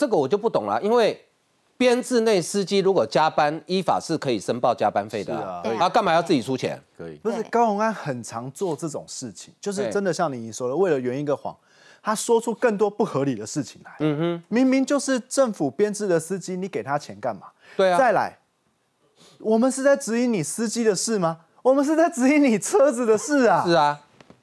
这个我就不懂了，因为编制内司机如果加班，依法是可以申报加班费的。啊，干嘛要自己出钱？可以。不是高宏安很常做这种事情，就是真的像你说的，为了圆一个谎，他说出更多不合理的事情来。嗯哼，明明就是政府编制的司机，你给他钱干嘛？对啊。再来，我们是在指引你司机的事吗？我们是在指引你车子的事啊。是啊。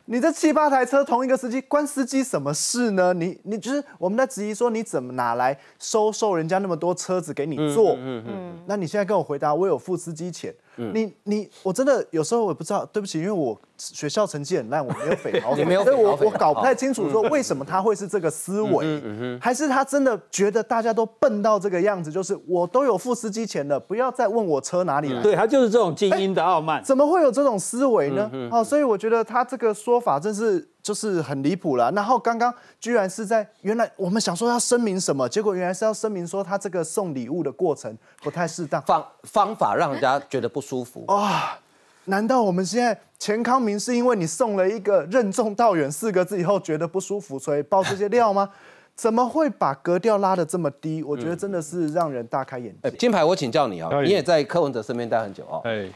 你这七八台车同一个司机，关司机什么事呢？你你就是我们在质疑说你怎么拿来收受人家那么多车子给你坐？嗯嗯，那你现在跟我回答，我有付司机钱。你你我真的有时候我不知道，对不起，因为我。学校成绩很烂，我没有绯闻，所以我我搞不太清楚，说为什么他会是这个思维，还是他真的觉得大家都笨到这个样子，就是我都有副司机钱的，不要再问我车哪里来。对他就是这种精英的傲慢，怎么会有这种思维呢？哦，所以我觉得他这个说法真是就是很离谱了。然后刚刚居然是在原来我们想说要声明什么，结果原来是要声明说他这个送礼物的过程不太适当，方方法让人家觉得不舒服啊。难道我们现在钱康明是因为你送了一个“任重道远”四个字以后觉得不舒服，所以爆这些料吗？怎么会把格调拉的这么低？我觉得真的是让人大开眼界。金牌，我请教你啊，你也在柯文哲身边待很久哦。哎，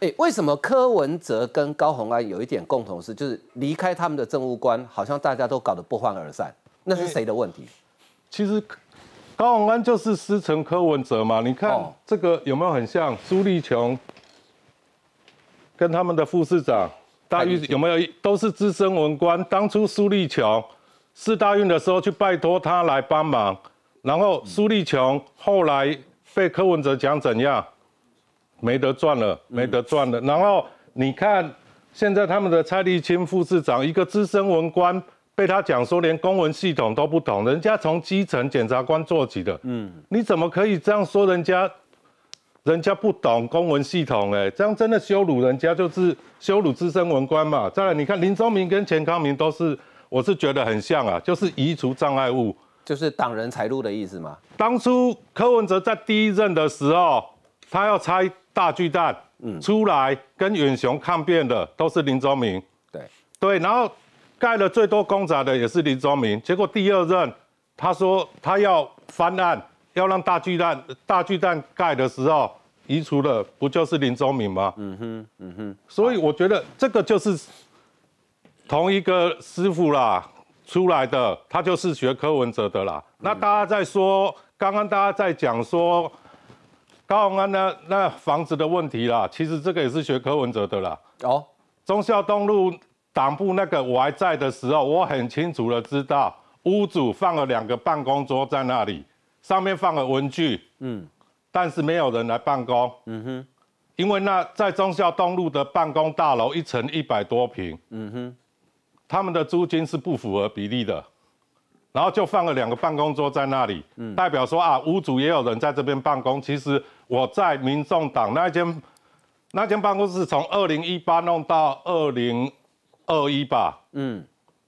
哎，为什么柯文哲跟高红安有一点共同事，就是离开他们的政务官，好像大家都搞得不欢而散，那是谁的问题？其实高鸿安就是师承柯文哲嘛，你看这个有没有很像朱立琼跟他们的副市长大运有没有都是资深文官？当初苏立琼是大运的时候去拜托他来帮忙，然后苏立琼后来被柯文哲讲怎样，没得赚了，没得赚了。然后你看现在他们的蔡立青副市长一个资深文官，被他讲说连公文系统都不懂，人家从基层检察官做起的，嗯，你怎么可以这样说人家？人家不懂公文系统，哎，这样真的羞辱人家，就是羞辱资深文官嘛。再来，你看林宗明跟钱康明都是，我是觉得很像啊，就是移除障碍物，就是挡人财路的意思嘛。当初柯文哲在第一任的时候，他要拆大巨蛋，嗯，出来跟远雄抗辩的都是林宗明，对对，然后盖了最多公宅的也是林宗明，结果第二任他说他要翻案。要让大巨蛋大巨蛋盖的时候，移除了不就是林宗敏吗？嗯哼，嗯哼，所以我觉得这个就是同一个师傅啦出来的，他就是学柯文哲的啦。那大家在说，刚刚大家在讲说高鸿安呢，那房子的问题啦，其实这个也是学柯文哲的啦。哦，忠孝东路党部那个我还在的时候，我很清楚的知道屋主放了两个办公桌在那里。上面放了文具，嗯，但是没有人来办公，嗯哼，因为那在忠孝东路的办公大楼一层一百多平，嗯哼，他们的租金是不符合比例的，然后就放了两个办公桌在那里，代表说啊，屋主也有人在这边办公。其实我在民众党那间那间办公室，从二零一八弄到二零二一吧，嗯。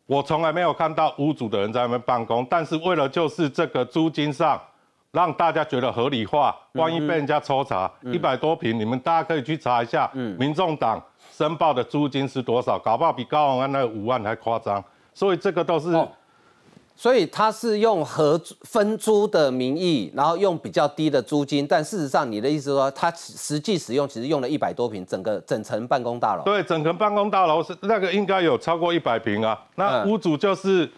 我从来没有看到屋主的人在那边办公，但是为了就是这个租金上让大家觉得合理化，万一被人家抽查，一百多平，你们大家可以去查一下，民众党申报的租金是多少，搞不好比高雄安那五万还夸张，所以这个都是。所以他是用合分租的名义，然后用比较低的租金，但事实上，你的意思说他实际使用其实用了一百多平，整个整层办公大楼。对，整层办公大楼是那个应该有超过一百平啊。那屋主就是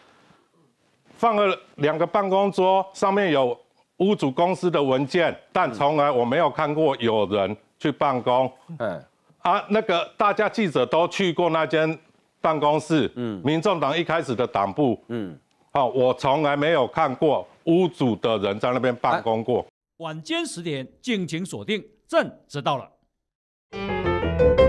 放了两个办公桌，上面有屋主公司的文件，但从来我没有看过有人去办公。嗯，啊，那个大家记者都去过那间办公室，嗯，民众党一开始的党部，嗯。好，我从来没有看过屋主的人在那边办公过。晚间十点，敬请锁定。朕知道了。